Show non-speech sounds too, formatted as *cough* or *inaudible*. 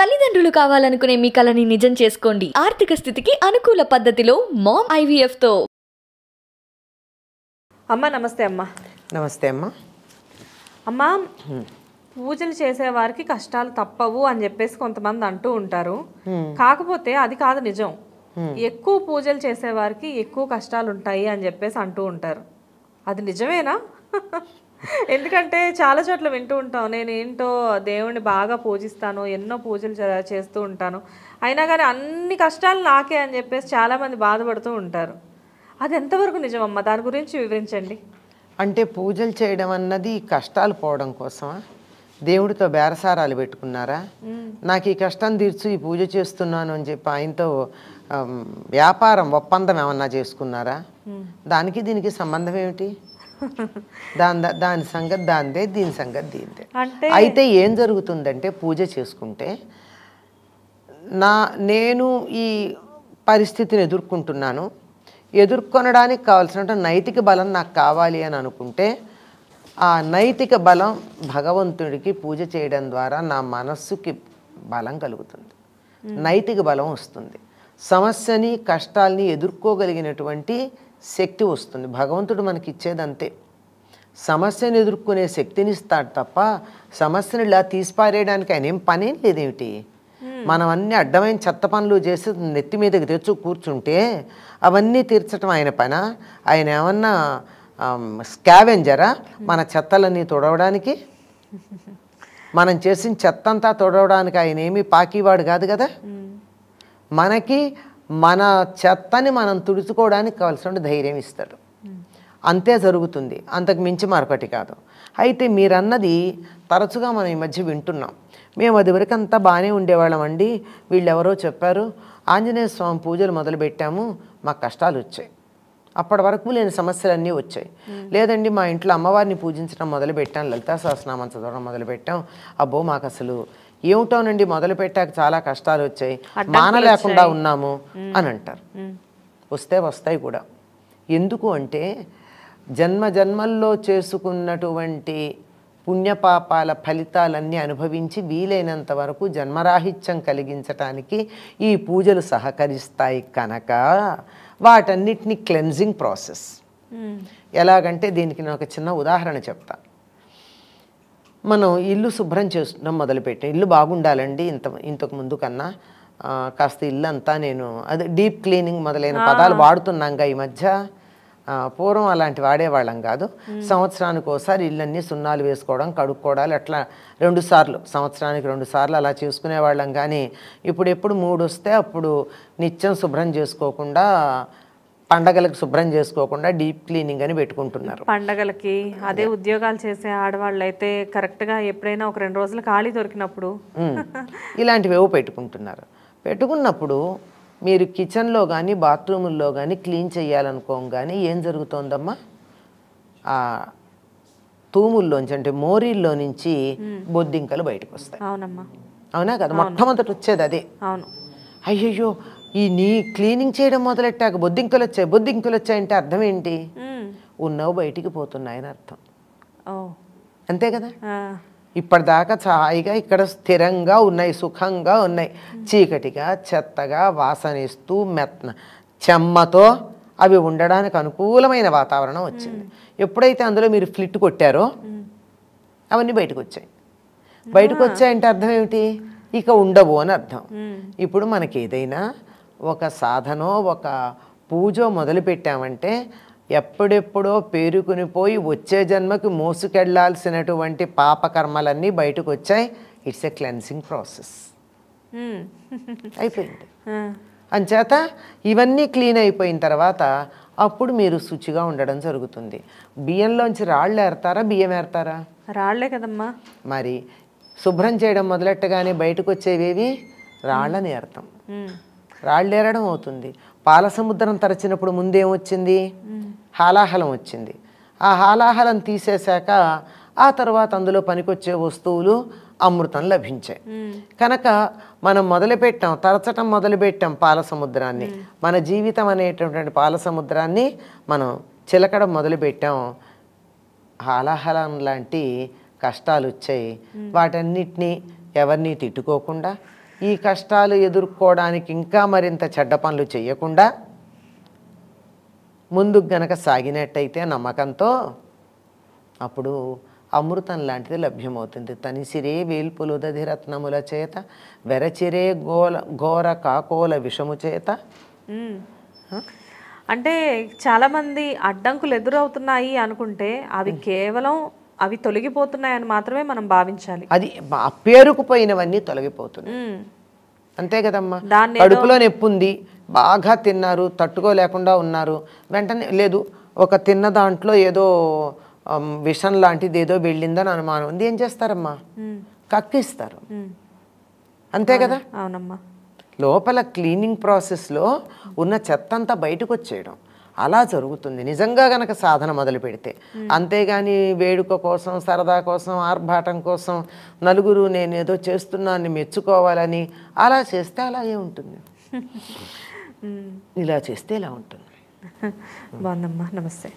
తల్లిదండ్రులు కావాలనుకునే మీ కలని నిజం చేసుకోండి ఆర్థిక స్థితికి అనుకూల పద్ధతిలో మామ్ ఐవీఎఫ్ తో అమ్మ నమస్తే అమ్మ నమస్తే అమ్మ అమ్మ పూజలు చేసే వారికి కష్టాలు తప్పవు అని చెప్పేసి కొంతమంది అంటూ ఉంటారు కాకపోతే అది కాదు నిజం ఎక్కువ పూజలు చేసేవారికి ఎక్కువ కష్టాలు ఉంటాయి అని చెప్పేసి అంటూ ఉంటారు అది నిజమేనా *laughs* ఎందుకంటే చాలా చోట్ల వింటూ ఉంటాం నేను ఏంటో దేవుణ్ణి బాగా పూజిస్తాను ఎన్నో పూజలు చేస్తూ ఉంటాను అయినా కానీ అన్ని కష్టాలు నాకే అని చెప్పేసి చాలామంది బాధపడుతూ ఉంటారు అది ఎంతవరకు నిజమమ్మా దాని గురించి వివరించండి అంటే పూజలు చేయడం అన్నది కష్టాలు పోవడం కోసమా దేవుడితో బేరసారాలు పెట్టుకున్నారా నాకు ఈ కష్టం తీర్చు ఈ పూజ చేస్తున్నాను అని చెప్పి ఆయనతో వ్యాపారం ఒప్పందం ఏమన్నా చేసుకున్నారా దానికి దీనికి సంబంధం ఏమిటి దాని దాని సంగతి దాందే దీని సంగతి దీందే అంటే అయితే ఏం జరుగుతుందంటే పూజ చేసుకుంటే నా నేను ఈ పరిస్థితిని ఎదుర్కొంటున్నాను ఎదుర్కొనడానికి కావాల్సిన నైతిక బలం నాకు కావాలి అని అనుకుంటే ఆ నైతిక బలం భగవంతుడికి పూజ చేయడం ద్వారా నా మనస్సుకి బలం కలుగుతుంది నైతిక బలం వస్తుంది సమస్యని కష్టాల్ని ఎదుర్కోగలిగినటువంటి శక్తి వస్తుంది భగవంతుడు మనకి ఇచ్చేది అంతే సమస్యను ఎదుర్కొనే శక్తిని ఇస్తాడు తప్ప సమస్యను ఇలా తీసిపారేయడానికి ఆయన ఏం పనేం లేదేమిటి మనం అన్ని అడ్డమైన చెత్త పనులు చేసి నెత్తి మీదకి తెచ్చు కూర్చుంటే అవన్నీ తీర్చడం ఆయన పన ఆయన ఏమన్నా స్కావెంజరా మన చెత్తలన్నీ తొడవడానికి మనం చేసిన చెత్తంతా తొడవడానికి ఆయన ఏమీ పాకీవాడు కాదు కదా మనకి మన చెత్తని మనం తుడుచుకోవడానికి కావాల్సిన ధైర్యం ఇస్తాడు అంతే జరుగుతుంది అంతకు మించి మరొకటి కాదు అయితే మీరన్నది తరచుగా మనం ఈ మధ్య వింటున్నాం మేము అది వరకు అంతా బాగానే ఉండేవాళ్ళం అండి వీళ్ళెవరో చెప్పారు ఆంజనేయ స్వామి పూజలు మొదలుపెట్టాము మాకు కష్టాలు వచ్చాయి అప్పటి వరకు లేని సమస్యలన్నీ వచ్చాయి లేదండి మా ఇంట్లో అమ్మవారిని పూజించడం మొదలుపెట్టాం లలితా సహస్రనామం చదవడం మొదలుపెట్టాం అబ్బో మాకు అసలు ఏమిటో నుండి మొదలు పెట్టాక చాలా కష్టాలు వచ్చాయి మాన లేకుండా ఉన్నాము అని అంటారు వస్తే వస్తాయి కూడా ఎందుకు అంటే జన్మ జన్మల్లో చేసుకున్నటువంటి పుణ్యపాపాల ఫలితాలన్నీ అనుభవించి వీలైనంత వరకు జన్మరాహిత్యం కలిగించటానికి ఈ పూజలు సహకరిస్తాయి కనుక వాటన్నిటినీ క్లెన్జింగ్ ప్రాసెస్ ఎలాగంటే దీనికి నేను ఒక చిన్న ఉదాహరణ చెప్తాను మనం ఇల్లు శుభ్రం చేస్తున్నాం మొదలుపెట్టాం ఇల్లు బాగుండాలండి ఇంత ఇంతకు ముందు కన్నా కాస్త ఇల్లు అంతా నేను అదే డీప్ క్లీనింగ్ మొదలైన పదాలు వాడుతున్నాగా ఈ మధ్య పూర్వం అలాంటి వాడేవాళ్ళం కాదు సంవత్సరానికి ఒకసారి ఇళ్ళన్నీ సున్నాలు వేసుకోవడం కడుక్కోవడాలు అట్లా రెండు సార్లు సంవత్సరానికి రెండు సార్లు అలా చేసుకునేవాళ్ళం కానీ ఇప్పుడు ఎప్పుడు మూడు వస్తే అప్పుడు నిత్యం శుభ్రం చేసుకోకుండా పండగలకు శుభ్రం చేసుకోకుండా డీప్ క్లీనింగ్ అని పెట్టుకుంటున్నారు పండగలకి అదే ఉద్యోగాలు చేసే ఆడవాళ్ళు అయితే కరెక్ట్గా ఎప్పుడైనా ఒక రెండు రోజులు ఖాళీ దొరికినప్పుడు hmm. ఇలాంటివి ఏవో పెట్టుకుంటున్నారు పెట్టుకున్నప్పుడు మీరు కిచెన్లో కానీ బాత్రూముల్లో కానీ క్లీన్ చేయాలనుకోం కానీ ఏం జరుగుతోందమ్మా తూముల్లోంచి అంటే మోరీల్లో నుంచి hmm. బొద్దింకలు బయటకు వస్తాయి అవునమ్మా అవునా కదా మొట్టమొదటి వచ్చేది అదే అవును అయ్యయ్యో ఈ నీ క్లీనింగ్ చేయడం మొదలెట్టాక బొద్దింకలు వచ్చాయి బొద్దింకలు వచ్చాయంటే అర్థం ఏంటి ఉన్నవి బయటికి పోతున్నాయని అర్థం అంతే కదా ఇప్పటిదాకా చాయిగా ఇక్కడ స్థిరంగా ఉన్నాయి సుఖంగా ఉన్నాయి చీకటిగా చెత్తగా వాసనిస్తూ మెత్న చెమ్మతో అవి ఉండడానికి అనుకూలమైన వాతావరణం వచ్చింది ఎప్పుడైతే అందులో మీరు ఫ్లిట్ కొట్టారో అవన్నీ బయటకు వచ్చాయి బయటకు వచ్చాయంటే అర్థం ఏమిటి ఇక ఉండవు అని అర్థం ఇప్పుడు మనకి ఏదైనా ఒక సాధనో ఒక పూజో మొదలుపెట్టామంటే ఎప్పుడెప్పుడో పేరుకునిపోయి వచ్చే జన్మకి మోసుకెళ్లాల్సినటువంటి పాపకర్మలన్నీ బయటకు వచ్చాయి ఇట్స్ ఎ క్లెన్సింగ్ ప్రాసెస్ అయిపోయింది అంచేత ఇవన్నీ క్లీన్ అయిపోయిన తర్వాత అప్పుడు మీరు శుచిగా ఉండడం జరుగుతుంది బియ్యంలోంచి రాళ్ళు ఏరతారా బియ్యం ఏరతారా రాళ్లే కదమ్మా మరి శుభ్రం చేయడం మొదలెట్టగానే బయటకు వచ్చేవేవి రాళ్ళని ఏరతాం రాళ్ళేరడం అవుతుంది పాలసముద్రం తరచినప్పుడు ముందేమొచ్చింది హాలాహలం వచ్చింది ఆ హాలాహలం తీసేశాక ఆ తర్వాత అందులో పనికొచ్చే వస్తువులు అమృతం లభించాయి కనుక మనం మొదలుపెట్టాం తరచటం మొదలుపెట్టాం పాలసముద్రాన్ని మన జీవితం అనేటటువంటి పాలసముద్రాన్ని మనం చిలకడం మొదలుపెట్టాం హాలాహలం లాంటి కష్టాలు వచ్చాయి వాటన్నిటినీ ఎవరిని తిట్టుకోకుండా ఈ కష్టాలు ఎదుర్కోవడానికి ఇంకా మరింత చెడ్డ పనులు చేయకుండా ముందుకు గనక సాగినట్టయితే నమ్మకంతో అప్పుడు అమృతం లాంటిది లభ్యమవుతుంది తనిసిరే రత్నముల చేత వెరచిరే గోల ఘోర కాకోల విషము చేత అంటే చాలామంది అడ్డంకులు ఎదురవుతున్నాయి అనుకుంటే అవి కేవలం అవి తొలగిపోతున్నాయని మాత్రమే మనం భావించాలి అది పేరుకు పోయినవన్నీ తొలగిపోతున్నాయి అంతే కదమ్మా దాన్ని నొప్పు నొప్పుంది బాగా తిన్నారు తట్టుకోలేకుండా ఉన్నారు వెంటనే లేదు ఒక తిన్న దాంట్లో ఏదో విషం లాంటిది ఏదో వెళ్ళిందని అనుమానం ఉంది ఏం చేస్తారమ్మా కక్కిస్తారు అంతే కదా అవునమ్మా లోపల క్లీనింగ్ ప్రాసెస్లో ఉన్న చెత్త అంతా బయటకు వచ్చేయడం అలా జరుగుతుంది నిజంగా గనక సాధన మొదలు పెడితే అంతేగాని వేడుక కోసం సరదా కోసం ఆర్భాటం కోసం నలుగురు నేనేదో చేస్తున్నాను మెచ్చుకోవాలని అలా చేస్తే అలాగే ఉంటుంది ఇలా చేస్తే ఇలా ఉంటుంది బాగుందమ్మా నమస్తే